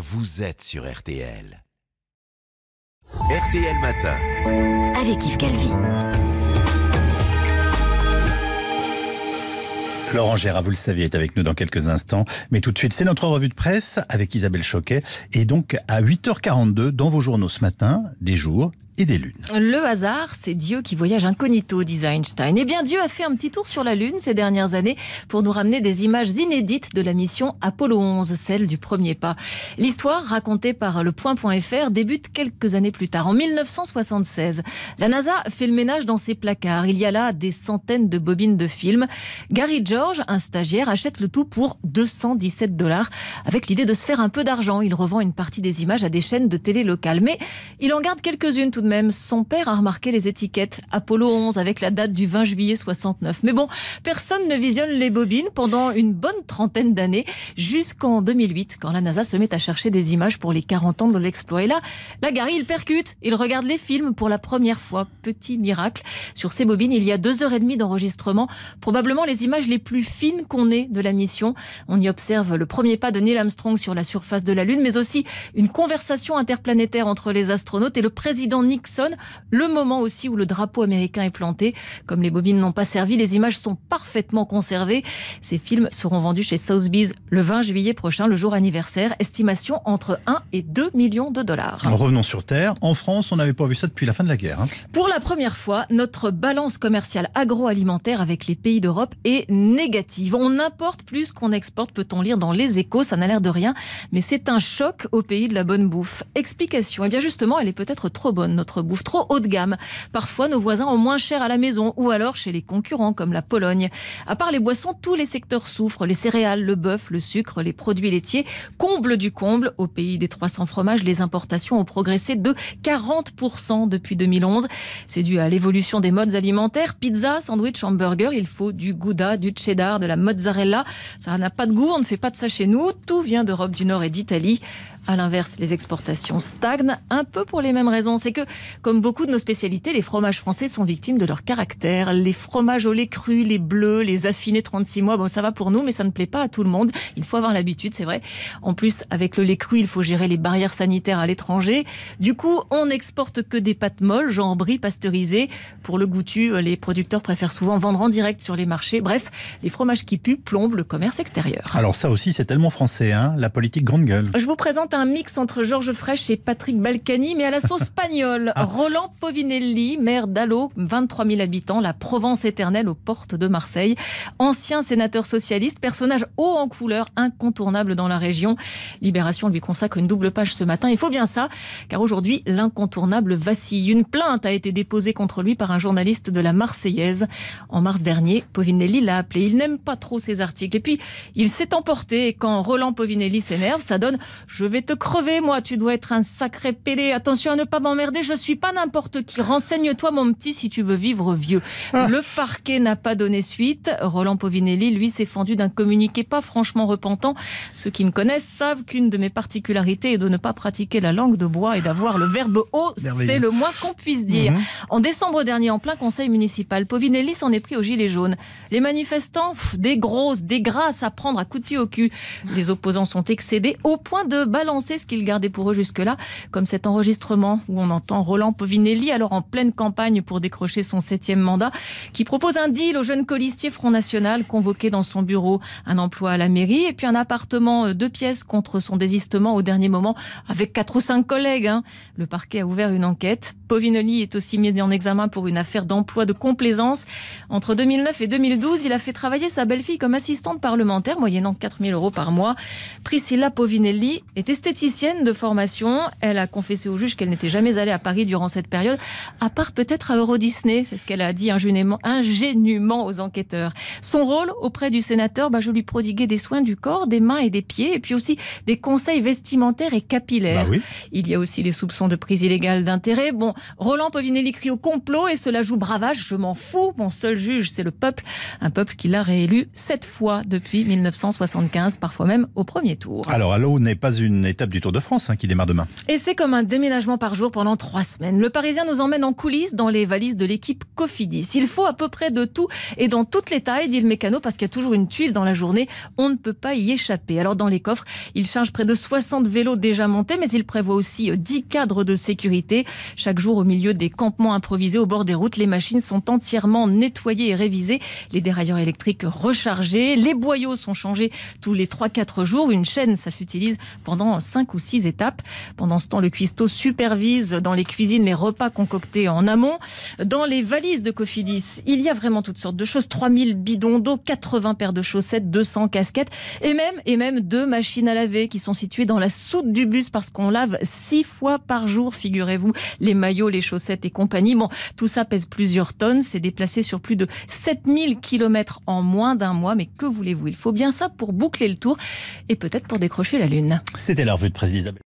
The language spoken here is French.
Vous êtes sur RTL. RTL Matin. Avec Yves Calvi. Laurent Gérard, vous le saviez, est avec nous dans quelques instants. Mais tout de suite, c'est notre revue de presse avec Isabelle Choquet. Et donc, à 8h42, dans vos journaux ce matin, des jours, et des lunes. Le hasard, c'est Dieu qui voyage incognito, disait Einstein. Eh bien, Dieu a fait un petit tour sur la Lune ces dernières années pour nous ramener des images inédites de la mission Apollo 11, celle du premier pas. L'histoire, racontée par le point.fr, débute quelques années plus tard, en 1976. La NASA fait le ménage dans ses placards. Il y a là des centaines de bobines de films. Gary George, un stagiaire, achète le tout pour 217 dollars avec l'idée de se faire un peu d'argent. Il revend une partie des images à des chaînes de télé locales. Mais il en garde quelques-unes tout même. Son père a remarqué les étiquettes Apollo 11 avec la date du 20 juillet 69. Mais bon, personne ne visionne les bobines pendant une bonne trentaine d'années, jusqu'en 2008, quand la NASA se met à chercher des images pour les 40 ans de l'exploit. Et là, la Gary, il percute, il regarde les films pour la première fois. Petit miracle. Sur ces bobines, il y a deux heures et demie d'enregistrement, probablement les images les plus fines qu'on ait de la mission. On y observe le premier pas de Neil Armstrong sur la surface de la Lune, mais aussi une conversation interplanétaire entre les astronautes et le président Nixon Nixon, le moment aussi où le drapeau américain est planté. Comme les bobines n'ont pas servi, les images sont parfaitement conservées. Ces films seront vendus chez Sotheby's le 20 juillet prochain, le jour anniversaire. Estimation entre 1 et 2 millions de dollars. revenons sur Terre. En France, on n'avait pas vu ça depuis la fin de la guerre. Hein. Pour la première fois, notre balance commerciale agroalimentaire avec les pays d'Europe est négative. On importe plus qu'on exporte, peut-on lire dans les échos. Ça n'a l'air de rien, mais c'est un choc au pays de la bonne bouffe. Explication. Eh bien justement, elle est peut-être trop bonne, bouffe trop haut de gamme. Parfois, nos voisins ont moins cher à la maison ou alors chez les concurrents comme la Pologne. À part les boissons, tous les secteurs souffrent. Les céréales, le bœuf, le sucre, les produits laitiers. Comble du comble, au pays des 300 fromages, les importations ont progressé de 40% depuis 2011. C'est dû à l'évolution des modes alimentaires. Pizza, sandwich, hamburger, il faut du gouda, du cheddar, de la mozzarella. Ça n'a pas de goût, on ne fait pas de ça chez nous. Tout vient d'Europe du Nord et d'Italie. À l'inverse, les exportations stagnent un peu pour les mêmes raisons. C'est que, comme beaucoup de nos spécialités, les fromages français sont victimes de leur caractère. Les fromages au lait cru, les bleus, les affinés 36 mois, bon, ça va pour nous, mais ça ne plaît pas à tout le monde. Il faut avoir l'habitude, c'est vrai. En plus, avec le lait cru, il faut gérer les barrières sanitaires à l'étranger. Du coup, on n'exporte que des pâtes molles, genre brie pasteurisées. Pour le goûtu, euh, les producteurs préfèrent souvent vendre en direct sur les marchés. Bref, les fromages qui puent plombent le commerce extérieur. Alors ça aussi, c'est tellement français, hein la politique grande gueule. Je vous présente un mix entre Georges fraîche et Patrick Balkany, mais à la sauce espagnole. Ah. Roland Povinelli, maire d'Allo, 23 000 habitants, la Provence éternelle aux portes de Marseille. Ancien sénateur socialiste, personnage haut en couleur, incontournable dans la région. Libération lui consacre une double page ce matin. Il faut bien ça, car aujourd'hui, l'incontournable vacille. Une plainte a été déposée contre lui par un journaliste de la Marseillaise. En mars dernier, Povinelli l'a appelé. Il n'aime pas trop ses articles. Et puis, il s'est emporté. Et quand Roland Povinelli s'énerve, ça donne Je vais te crever, moi. Tu dois être un sacré pédé. Attention à ne pas m'emmerder. Je suis pas n'importe qui. Renseigne-toi, mon petit, si tu veux vivre vieux. Ah. Le parquet n'a pas donné suite. Roland Povinelli, lui, s'est fendu d'un communiqué pas franchement repentant. Ceux qui me connaissent savent qu'une de mes particularités est de ne pas pratiquer la langue de bois et d'avoir le verbe haut. C'est le moins qu'on puisse dire. Mhm. En décembre dernier, en plein conseil municipal, Povinelli s'en est pris aux gilets jaunes. Les manifestants, des grosses, des grasses à prendre à coups de pied au cul. Les opposants sont excédés au point de balancer ce qu'ils gardaient pour eux jusque-là, comme cet enregistrement où on entend Roland Povinelli, alors en pleine campagne pour décrocher son septième mandat, qui propose un deal au jeune colistier Front National convoqué dans son bureau, un emploi à la mairie et puis un appartement euh, de pièces contre son désistement au dernier moment avec quatre ou cinq collègues. Hein. Le parquet a ouvert une enquête. Povinelli est aussi mis en examen pour une affaire d'emploi de complaisance. Entre 2009 et 2012, il a fait travailler sa belle-fille comme assistante parlementaire, moyennant 4000 euros par mois. Priscilla Povinelli était esthéticienne de formation. Elle a confessé au juge qu'elle n'était jamais allée à Paris durant cette période, à part peut-être à Euro Disney. C'est ce qu'elle a dit ingénument, aux enquêteurs. Son rôle auprès du sénateur, bah, je lui prodiguais des soins du corps, des mains et des pieds, et puis aussi des conseils vestimentaires et capillaires. Bah Il y a aussi les soupçons de prise illégale d'intérêt. Bon, Roland Povinelli crie au complot et cela joue bravage. Je m'en fous. Mon seul juge, c'est le peuple. Un peuple qui l'a réélu sept fois depuis 1975, parfois même au premier tour. Alors, Allo n'est pas une étape du Tour de France hein, qui démarre demain. Et c'est comme un déménagement par jour pendant trois semaines. Le Parisien nous emmène en coulisses dans les valises de l'équipe Cofidis. Il faut à peu près de tout et dans toutes les tailles, dit le mécano, parce qu'il y a toujours une tuile dans la journée. On ne peut pas y échapper. Alors dans les coffres, il charge près de 60 vélos déjà montés, mais il prévoit aussi 10 cadres de sécurité. Chaque jour, au milieu des campements improvisés au bord des routes, les machines sont entièrement nettoyées et révisées. Les dérailleurs électriques rechargés. Les boyaux sont changés tous les 3-4 jours. Une chaîne, ça s'utilise pendant cinq ou six étapes. Pendant ce temps, le cuistot supervise dans les cuisines les repas concoctés en amont. Dans les valises de Cofidis, il y a vraiment toutes sortes de choses. 3000 bidons d'eau, 80 paires de chaussettes, 200 casquettes et même, et même deux machines à laver qui sont situées dans la soute du bus parce qu'on lave six fois par jour, figurez-vous, les maillots, les chaussettes et compagnie. Bon, tout ça pèse plusieurs tonnes. C'est déplacé sur plus de 7000 km en moins d'un mois. Mais que voulez-vous Il faut bien ça pour boucler le tour et peut-être pour décrocher la Lune la revue de presse d'Isabelle